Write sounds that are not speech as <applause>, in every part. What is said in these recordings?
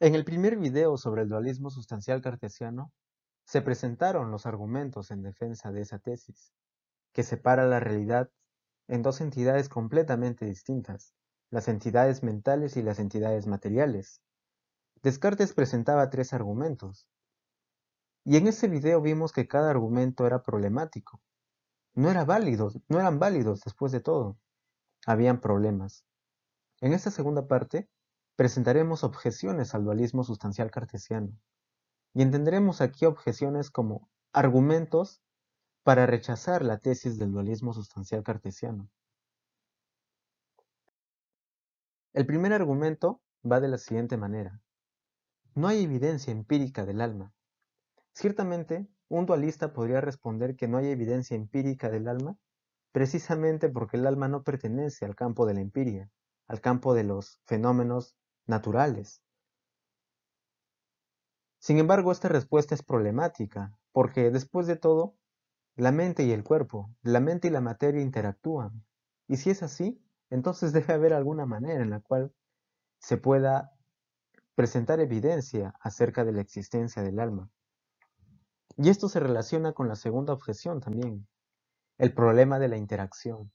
En el primer video sobre el dualismo sustancial cartesiano, se presentaron los argumentos en defensa de esa tesis, que separa la realidad en dos entidades completamente distintas, las entidades mentales y las entidades materiales. Descartes presentaba tres argumentos, y en ese video vimos que cada argumento era problemático. No, era válido, no eran válidos después de todo. Habían problemas. En esta segunda parte presentaremos objeciones al dualismo sustancial cartesiano y entenderemos aquí objeciones como argumentos para rechazar la tesis del dualismo sustancial cartesiano. El primer argumento va de la siguiente manera. No hay evidencia empírica del alma. Ciertamente, un dualista podría responder que no hay evidencia empírica del alma precisamente porque el alma no pertenece al campo de la empiria, al campo de los fenómenos naturales. Sin embargo, esta respuesta es problemática, porque después de todo, la mente y el cuerpo, la mente y la materia interactúan. Y si es así, entonces debe haber alguna manera en la cual se pueda presentar evidencia acerca de la existencia del alma. Y esto se relaciona con la segunda objeción también, el problema de la interacción.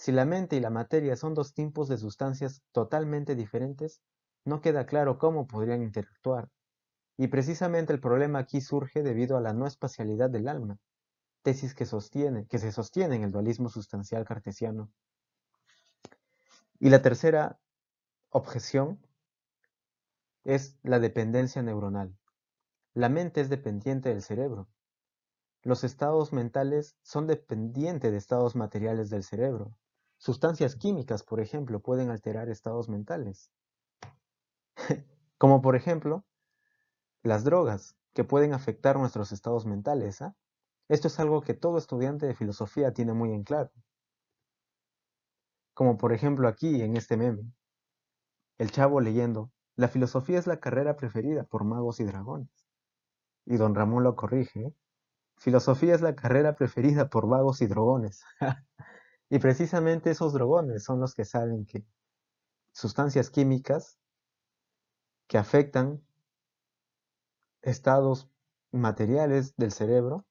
Si la mente y la materia son dos tipos de sustancias totalmente diferentes, no queda claro cómo podrían interactuar. Y precisamente el problema aquí surge debido a la no espacialidad del alma, tesis que, sostiene, que se sostiene en el dualismo sustancial cartesiano. Y la tercera objeción es la dependencia neuronal. La mente es dependiente del cerebro. Los estados mentales son dependientes de estados materiales del cerebro, Sustancias químicas, por ejemplo, pueden alterar estados mentales. <laughs> Como por ejemplo, las drogas, que pueden afectar nuestros estados mentales. ¿ah? Esto es algo que todo estudiante de filosofía tiene muy en claro. Como por ejemplo aquí en este meme. El chavo leyendo, la filosofía es la carrera preferida por magos y dragones. Y don Ramón lo corrige. Filosofía es la carrera preferida por vagos y dragones". <laughs> Y precisamente esos drogones son los que saben que sustancias químicas que afectan estados materiales del cerebro,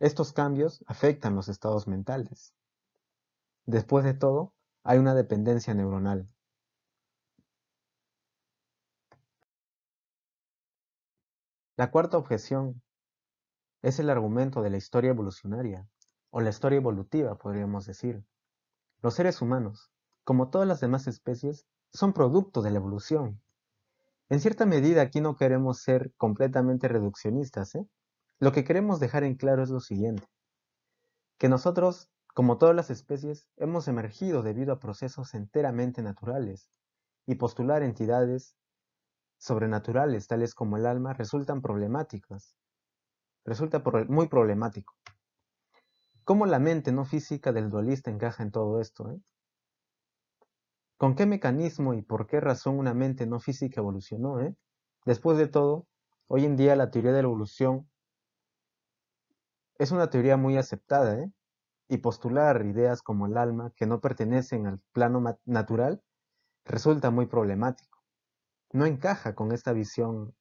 estos cambios afectan los estados mentales. Después de todo, hay una dependencia neuronal. La cuarta objeción es el argumento de la historia evolucionaria o la historia evolutiva, podríamos decir. Los seres humanos, como todas las demás especies, son producto de la evolución. En cierta medida aquí no queremos ser completamente reduccionistas. ¿eh? Lo que queremos dejar en claro es lo siguiente. Que nosotros, como todas las especies, hemos emergido debido a procesos enteramente naturales. Y postular entidades sobrenaturales tales como el alma resultan problemáticas. Resulta muy problemático. ¿Cómo la mente no física del dualista encaja en todo esto? Eh? ¿Con qué mecanismo y por qué razón una mente no física evolucionó? Eh? Después de todo, hoy en día la teoría de la evolución es una teoría muy aceptada, ¿eh? y postular ideas como el alma que no pertenecen al plano natural resulta muy problemático. No encaja con esta visión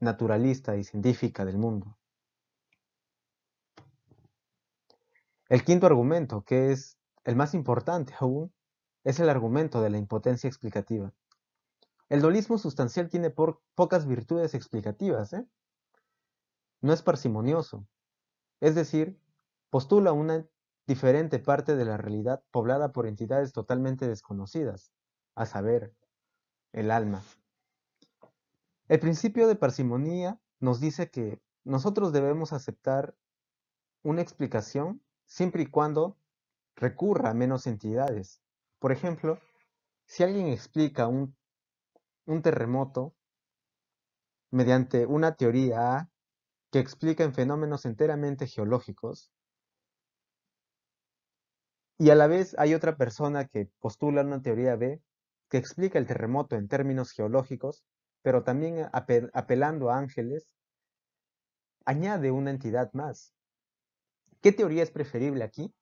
naturalista y científica del mundo. El quinto argumento, que es el más importante aún, es el argumento de la impotencia explicativa. El dualismo sustancial tiene pocas virtudes explicativas. ¿eh? No es parsimonioso. Es decir, postula una diferente parte de la realidad poblada por entidades totalmente desconocidas, a saber, el alma. El principio de parsimonía nos dice que nosotros debemos aceptar una explicación siempre y cuando recurra a menos entidades. Por ejemplo, si alguien explica un, terremoto mediante una teoría A que explica en fenómenos enteramente geológicos, y a la vez hay otra persona que postula una teoría B que explica el terremoto en términos geológicos, pero también apelando a ángeles, añade una entidad más, ¿Qué teoría es preferible aquí?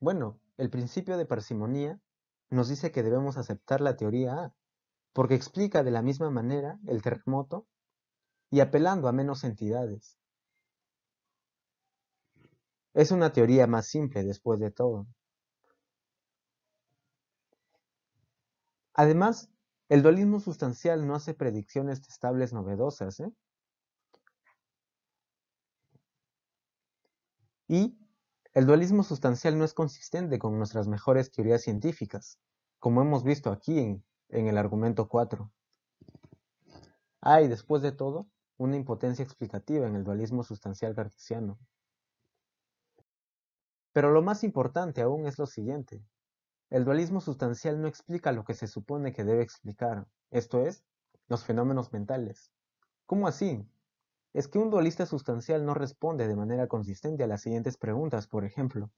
Bueno, el principio de parsimonía nos dice que debemos aceptar la teoría A, porque explica de la misma manera el terremoto y apelando a menos entidades. Es una teoría más simple después de todo. Además, el dualismo sustancial no hace predicciones estables novedosas, ¿eh? Y el dualismo sustancial no es consistente con nuestras mejores teorías científicas, como hemos visto aquí en, el argumento 4. Hay, después de todo, una impotencia explicativa en el dualismo sustancial cartesiano. Pero lo más importante aún es lo siguiente. El dualismo sustancial no explica lo que se supone que debe explicar, esto es, los fenómenos mentales. ¿Cómo así? es que un dualista sustancial no responde de manera consistente a las siguientes preguntas, por ejemplo.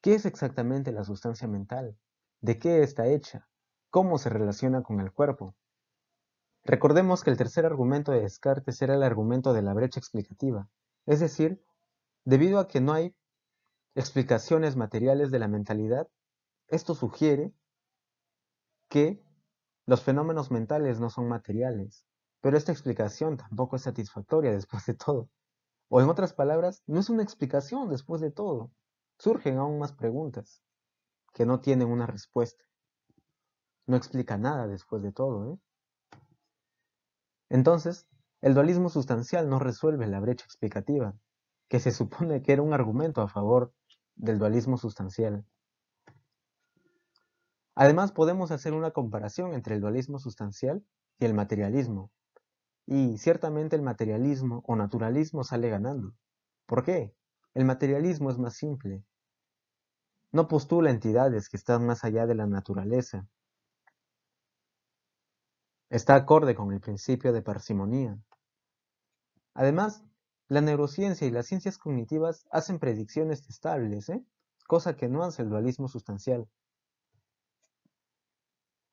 ¿Qué es exactamente la sustancia mental? ¿De qué está hecha? ¿Cómo se relaciona con el cuerpo? Recordemos que el tercer argumento de Descartes era el argumento de la brecha explicativa, es decir, debido a que no hay explicaciones materiales de la mentalidad, esto sugiere que los fenómenos mentales no son materiales, pero esta explicación tampoco es satisfactoria después de todo. O en otras palabras, no es una explicación después de todo. Surgen aún más preguntas que no tienen una respuesta. No explica nada después de todo. ¿eh? Entonces, el dualismo sustancial no resuelve la brecha explicativa, que se supone que era un argumento a favor del dualismo sustancial. Además, podemos hacer una comparación entre el dualismo sustancial y el materialismo, y ciertamente el materialismo o naturalismo sale ganando. ¿Por qué? El materialismo es más simple. No postula entidades que están más allá de la naturaleza. Está acorde con el principio de parsimonía. Además, la neurociencia y las ciencias cognitivas hacen predicciones estables, ¿eh? cosa que no hace el dualismo sustancial.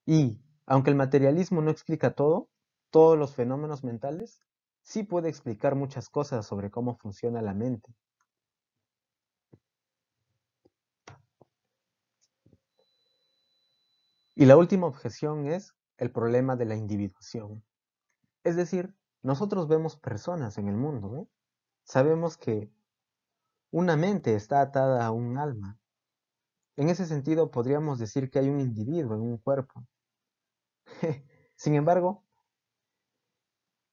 Y, aunque el materialismo no explica todo, todos los fenómenos mentales, sí puede explicar muchas cosas sobre cómo funciona la mente. Y la última objeción es el problema de la individuación. Es decir, nosotros vemos personas en el mundo. ¿eh? Sabemos que una mente está atada a un alma. En ese sentido, podríamos decir que hay un individuo en un cuerpo. <laughs> Sin embargo,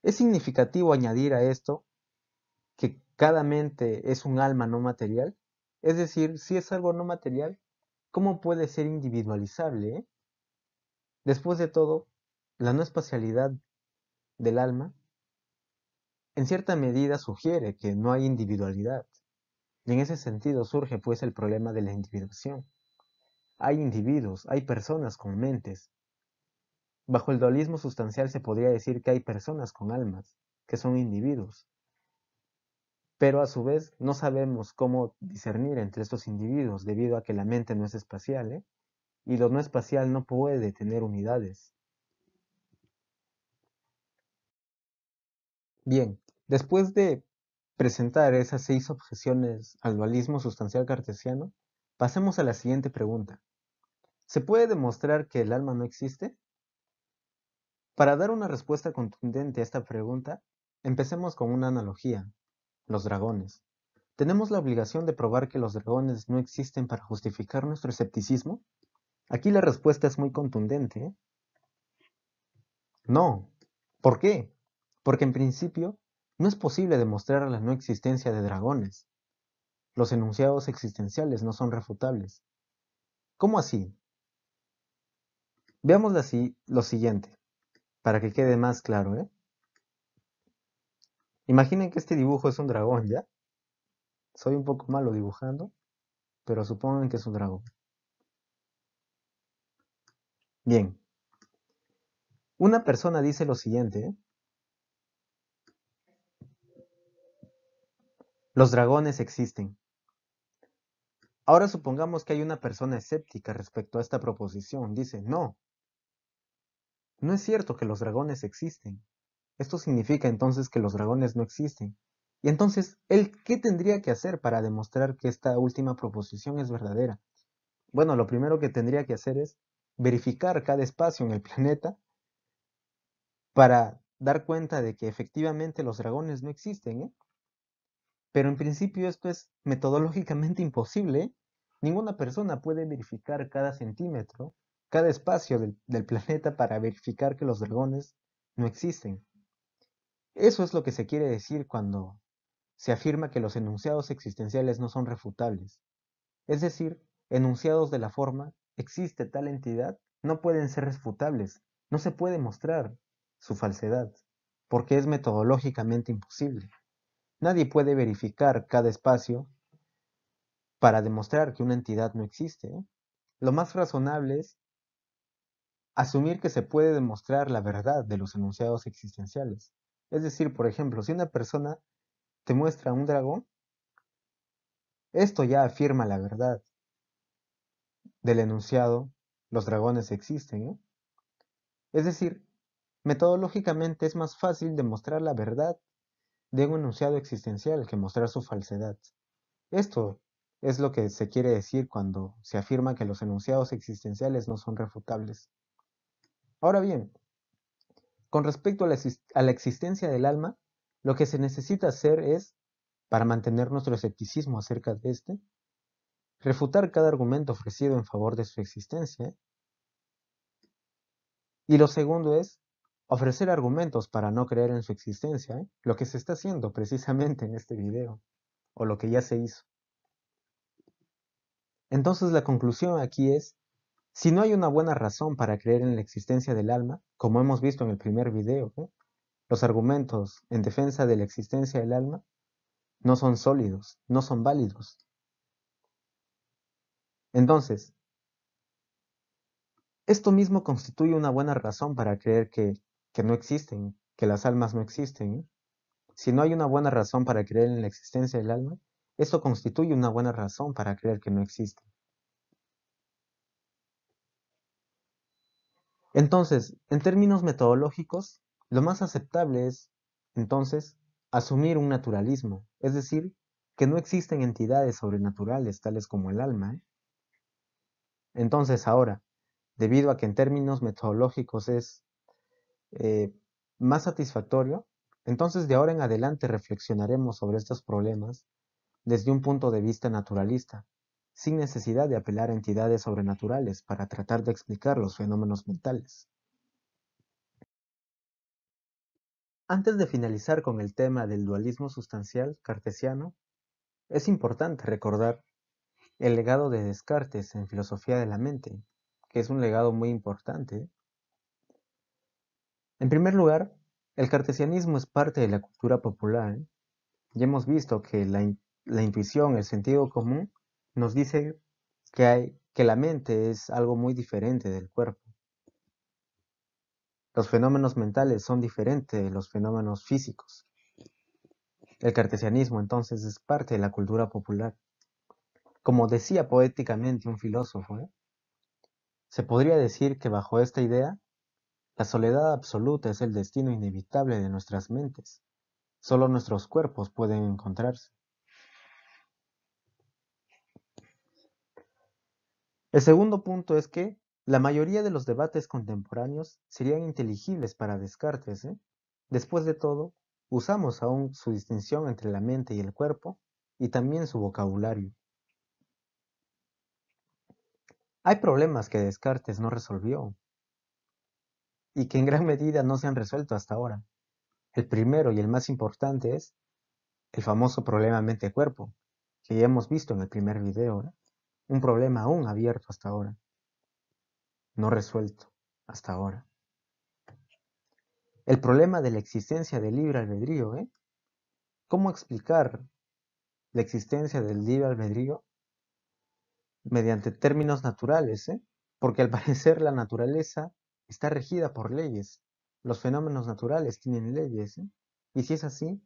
es significativo añadir a esto que cada mente es un alma no material. Es decir, si es algo no material, ¿cómo puede ser individualizable? Eh? Después de todo, la no espacialidad del alma en cierta medida sugiere que no hay individualidad. Y en ese sentido surge pues el problema de la individuación. Hay individuos, hay personas con mentes, Bajo el dualismo sustancial se podría decir que hay personas con almas, que son individuos, pero a su vez no sabemos cómo discernir entre estos individuos debido a que la mente no es espacial ¿eh? y lo no espacial no puede tener unidades. Bien, después de presentar esas seis objeciones al dualismo sustancial cartesiano, pasemos a la siguiente pregunta. ¿Se puede demostrar que el alma no existe? Para dar una respuesta contundente a esta pregunta, empecemos con una analogía, los dragones. ¿Tenemos la obligación de probar que los dragones no existen para justificar nuestro escepticismo? Aquí la respuesta es muy contundente. No. ¿Por qué? Porque en principio no es posible demostrar la no existencia de dragones. Los enunciados existenciales no son refutables. ¿Cómo así? Veamos lo siguiente para que quede más claro. ¿eh? Imaginen que este dibujo es un dragón, ¿ya? Soy un poco malo dibujando, pero supongan que es un dragón. Bien. Una persona dice lo siguiente. ¿eh? Los dragones existen. Ahora supongamos que hay una persona escéptica respecto a esta proposición. Dice, no, no es cierto que los dragones existen. Esto significa entonces que los dragones no existen. Y entonces, ¿él qué tendría que hacer para demostrar que esta última proposición es verdadera? Bueno, lo primero que tendría que hacer es verificar cada espacio en el planeta para dar cuenta de que efectivamente los dragones no existen. ¿eh? Pero en principio esto es metodológicamente imposible. ¿eh? Ninguna persona puede verificar cada centímetro cada espacio del, planeta para verificar que los dragones no existen. Eso es lo que se quiere decir cuando se afirma que los enunciados existenciales no son refutables. Es decir, enunciados de la forma, existe tal entidad, no pueden ser refutables, no se puede mostrar su falsedad, porque es metodológicamente imposible. Nadie puede verificar cada espacio para demostrar que una entidad no existe. ¿eh? Lo más razonable es asumir que se puede demostrar la verdad de los enunciados existenciales. Es decir, por ejemplo, si una persona te muestra un dragón, esto ya afirma la verdad del enunciado, los dragones existen. Es decir, metodológicamente es más fácil demostrar la verdad de un enunciado existencial que mostrar su falsedad. Esto es lo que se quiere decir cuando se afirma que los enunciados existenciales no son refutables. Ahora bien, con respecto a la, existencia del alma, lo que se necesita hacer es, para mantener nuestro escepticismo acerca de este, refutar cada argumento ofrecido en favor de su existencia. ¿eh? Y lo segundo es ofrecer argumentos para no creer en su existencia, ¿eh? lo que se está haciendo precisamente en este video, o lo que ya se hizo. Entonces la conclusión aquí es si no hay una buena razón para creer en la existencia del alma, como hemos visto en el primer video, ¿eh? los argumentos en defensa de la existencia del alma no son sólidos, no son válidos. Entonces, esto mismo constituye una buena razón para creer que, no existen, que las almas no existen. ¿eh? Si no hay una buena razón para creer en la existencia del alma, esto constituye una buena razón para creer que no existen. Entonces, en términos metodológicos, lo más aceptable es, entonces, asumir un naturalismo, es decir, que no existen entidades sobrenaturales tales como el alma. ¿eh? Entonces, ahora, debido a que en términos metodológicos es eh, más satisfactorio, entonces de ahora en adelante reflexionaremos sobre estos problemas desde un punto de vista naturalista, sin necesidad de apelar a entidades sobrenaturales para tratar de explicar los fenómenos mentales. Antes de finalizar con el tema del dualismo sustancial cartesiano, es importante recordar el legado de Descartes en filosofía de la mente, que es un legado muy importante. En primer lugar, el cartesianismo es parte de la cultura popular ¿eh? y hemos visto que la, la intuición, el sentido común, nos dice que, hay, que la mente es algo muy diferente del cuerpo. Los fenómenos mentales son diferentes de los fenómenos físicos. El cartesianismo entonces es parte de la cultura popular. Como decía poéticamente un filósofo, ¿eh? se podría decir que bajo esta idea, la soledad absoluta es el destino inevitable de nuestras mentes. Solo nuestros cuerpos pueden encontrarse. El segundo punto es que la mayoría de los debates contemporáneos serían inteligibles para Descartes. ¿eh? Después de todo, usamos aún su distinción entre la mente y el cuerpo y también su vocabulario. Hay problemas que Descartes no resolvió y que en gran medida no se han resuelto hasta ahora. El primero y el más importante es el famoso problema mente-cuerpo, que ya hemos visto en el primer video un problema aún abierto hasta ahora, no resuelto hasta ahora. El problema de la existencia del libre albedrío, ¿eh? ¿Cómo explicar la existencia del libre albedrío mediante términos naturales? ¿eh? Porque al <laughs> parecer la naturaleza está regida por leyes. Los fenómenos naturales tienen leyes. ¿eh? Y si es así,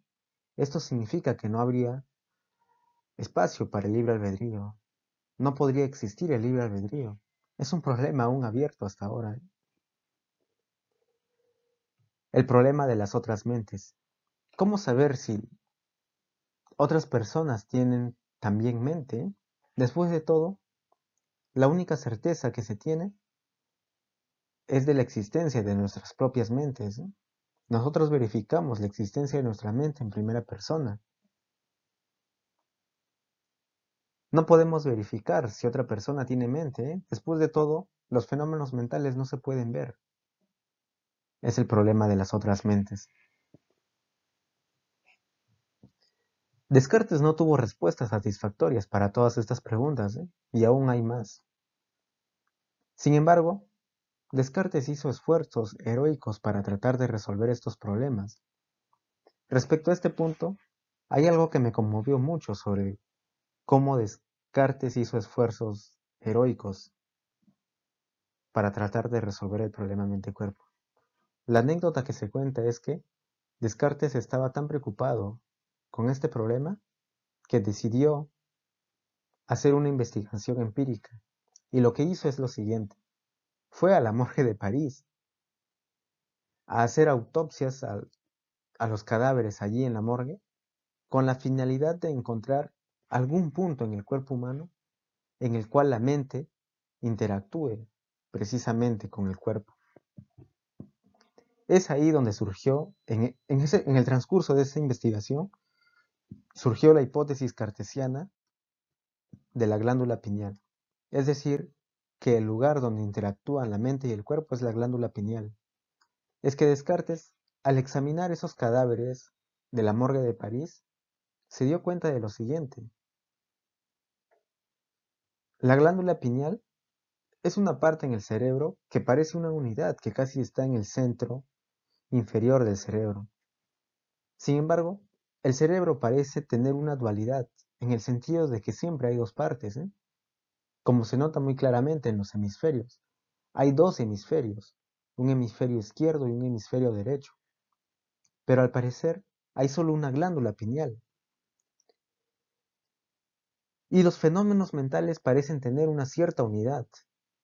esto significa que no habría espacio para el libre albedrío no podría existir el libre albedrío. Es un problema aún abierto hasta ahora. ¿eh? El problema de las otras mentes. ¿Cómo saber si otras personas tienen también mente? Después de todo, la única certeza que se tiene es de la existencia de nuestras propias mentes. ¿eh? Nosotros verificamos la existencia de nuestra mente en primera persona No podemos verificar si otra persona tiene mente. ¿eh? Después de todo, los fenómenos mentales no se pueden ver. Es el problema de las otras mentes. Descartes no tuvo respuestas satisfactorias para todas estas preguntas, ¿eh? y aún hay más. Sin embargo, Descartes hizo esfuerzos heroicos para tratar de resolver estos problemas. Respecto a este punto, hay algo que me conmovió mucho sobre cómo, Descartes Descartes hizo esfuerzos heroicos para tratar de resolver el problema mente-cuerpo. La anécdota que se cuenta es que Descartes estaba tan preocupado con este problema que decidió hacer una investigación empírica. Y lo que hizo es lo siguiente. Fue a la morgue de París a hacer autopsias a, a los cadáveres allí en la morgue con la finalidad de encontrar algún punto en el cuerpo humano en el cual la mente interactúe precisamente con el cuerpo. Es ahí donde surgió, en, e, en el transcurso de esa investigación, surgió la hipótesis cartesiana de la glándula pineal. Es decir, que el lugar donde interactúan la mente y el cuerpo es la glándula pineal. Es que Descartes, al examinar esos cadáveres de la morgue de París, se dio cuenta de lo siguiente, la glándula pineal es una parte en el cerebro que parece una unidad que casi está en el centro inferior del cerebro. Sin embargo, el cerebro parece tener una dualidad, en el sentido de que siempre hay dos partes, ¿eh? como se nota muy claramente en los hemisferios. Hay dos hemisferios, un hemisferio izquierdo y un hemisferio derecho. Pero al parecer hay solo una glándula pineal, y los fenómenos mentales parecen tener una cierta unidad.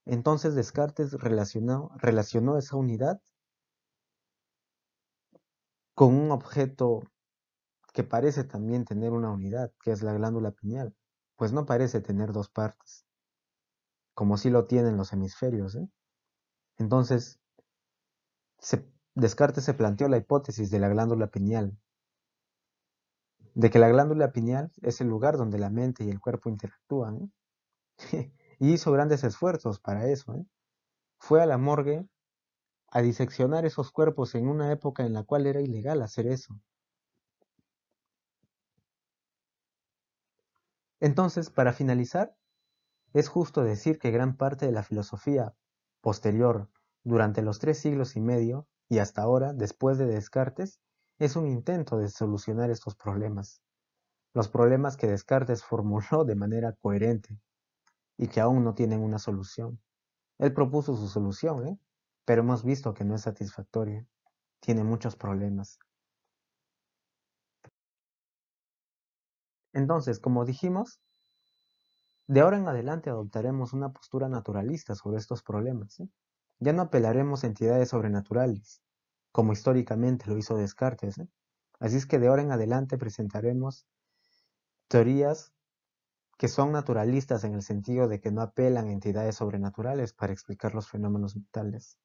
Entonces Descartes relacionó, esa unidad con un objeto que parece también tener una unidad, que es la glándula pineal, pues no parece tener dos partes, como sí lo tienen los hemisferios. ¿eh? Entonces, Descartes se planteó la hipótesis de la glándula pineal, de que la glándula pineal es el lugar donde la mente y el cuerpo interactúan. ¿eh? <laughs> y hizo grandes esfuerzos para eso. ¿eh? Fue a la morgue a diseccionar esos cuerpos en una época en la cual era ilegal hacer eso. Entonces, para finalizar, es justo decir que gran parte de la filosofía posterior, durante los tres siglos y medio y hasta ahora, después de Descartes, es un intento de solucionar estos problemas, los problemas que Descartes formuló de manera coherente y que aún no tienen una solución. Él propuso su solución, ¿eh? pero hemos visto que no es satisfactoria, tiene muchos problemas. Entonces, como dijimos, de ahora en adelante adoptaremos una postura naturalista sobre estos problemas. ¿eh? Ya no apelaremos a entidades sobrenaturales, como históricamente lo hizo Descartes. Así es que de ahora en adelante presentaremos teorías que son naturalistas en el sentido de que no apelan a entidades sobrenaturales para explicar los fenómenos mentales.